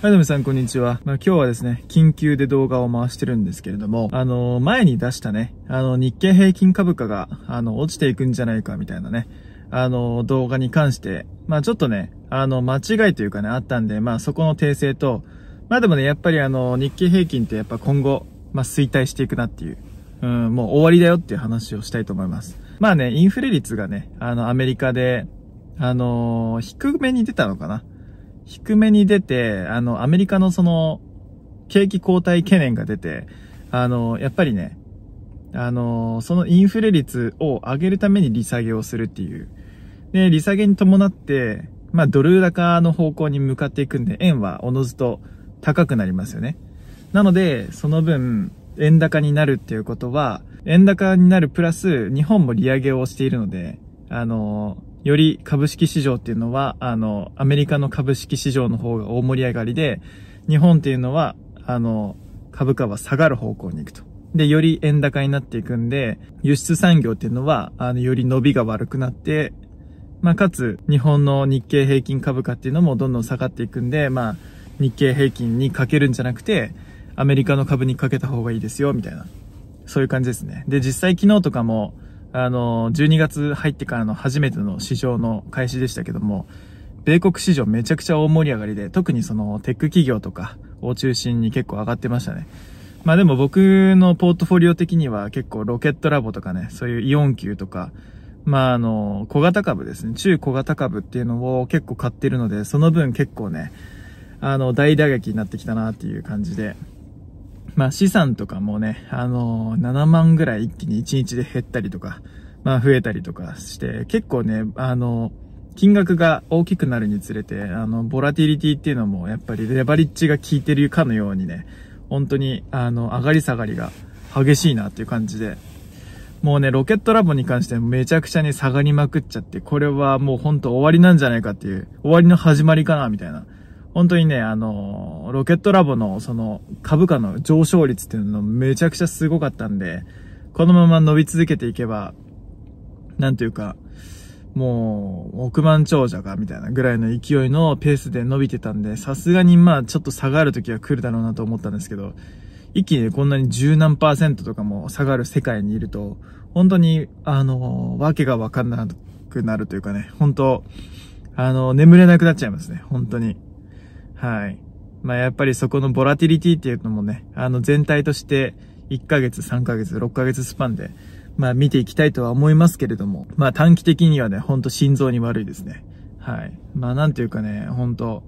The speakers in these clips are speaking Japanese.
はい、どうもさん、こんにちは。まあ、今日はですね、緊急で動画を回してるんですけれども、あのー、前に出したね、あの、日経平均株価が、あの、落ちていくんじゃないか、みたいなね、あのー、動画に関して、まあ、ちょっとね、あの、間違いというかね、あったんで、まあ、そこの訂正と、まあ、でもね、やっぱりあの、日経平均ってやっぱ今後、まあ、衰退していくなっていう、うん、もう終わりだよっていう話をしたいと思います。まあね、インフレ率がね、あの、アメリカで、あのー、低めに出たのかな。低めに出て、あの、アメリカのその、景気後退懸念が出て、あの、やっぱりね、あの、そのインフレ率を上げるために利下げをするっていう。で、利下げに伴って、まあ、ドル高の方向に向かっていくんで、円はおのずと高くなりますよね。なので、その分、円高になるっていうことは、円高になるプラス、日本も利上げをしているので、あの、より株式市場っていうのは、あの、アメリカの株式市場の方が大盛り上がりで、日本っていうのは、あの、株価は下がる方向に行くと。で、より円高になっていくんで、輸出産業っていうのは、あの、より伸びが悪くなって、まあ、かつ、日本の日経平均株価っていうのもどんどん下がっていくんで、まあ、日経平均にかけるんじゃなくて、アメリカの株にかけた方がいいですよ、みたいな。そういう感じですね。で、実際昨日とかも、あの、12月入ってからの初めての市場の開始でしたけども、米国市場めちゃくちゃ大盛り上がりで、特にそのテック企業とかを中心に結構上がってましたね。まあでも僕のポートフォリオ的には結構ロケットラボとかね、そういうイオン級とか、まああの、小型株ですね、中小型株っていうのを結構買ってるので、その分結構ね、あの、大打撃になってきたなっていう感じで、まあ資産とかもね、あのー、7万ぐらい一気に1日で減ったりとか、まあ増えたりとかして、結構ね、あのー、金額が大きくなるにつれて、あの、ボラティリティっていうのも、やっぱりレバリッジが効いてるかのようにね、本当に、あの、上がり下がりが激しいなっていう感じで、もうね、ロケットラボに関してめちゃくちゃに下がりまくっちゃって、これはもうほんと終わりなんじゃないかっていう、終わりの始まりかな、みたいな本当にね、あの、ロケットラボのその株価の上昇率っていうのめちゃくちゃすごかったんで、このまま伸び続けていけば、なんというか、もう、億万長者か、みたいなぐらいの勢いのペースで伸びてたんで、さすがにまあ、ちょっと下がる時は来るだろうなと思ったんですけど、一気にこんなに十何パーセントとかも下がる世界にいると、本当に、あの、わけがわかんなくなるというかね、本当あの、眠れなくなっちゃいますね、本当に。はい。まあ、やっぱりそこのボラティリティっていうのもね、あの全体として1ヶ月、3ヶ月、6ヶ月スパンで、まあ見ていきたいとは思いますけれども、まあ短期的にはね、ほんと心臓に悪いですね。はい。まあなんていうかね、ほんと、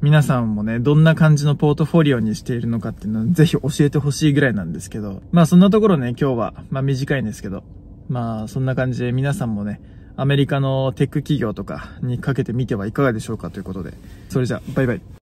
皆さんもね、どんな感じのポートフォリオにしているのかっていうのをぜひ教えてほしいぐらいなんですけど、まあそんなところね、今日は、まあ短いんですけど、まあそんな感じで皆さんもね、アメリカのテック企業とかにかけてみてはいかがでしょうかということで。それじゃあ、バイバイ。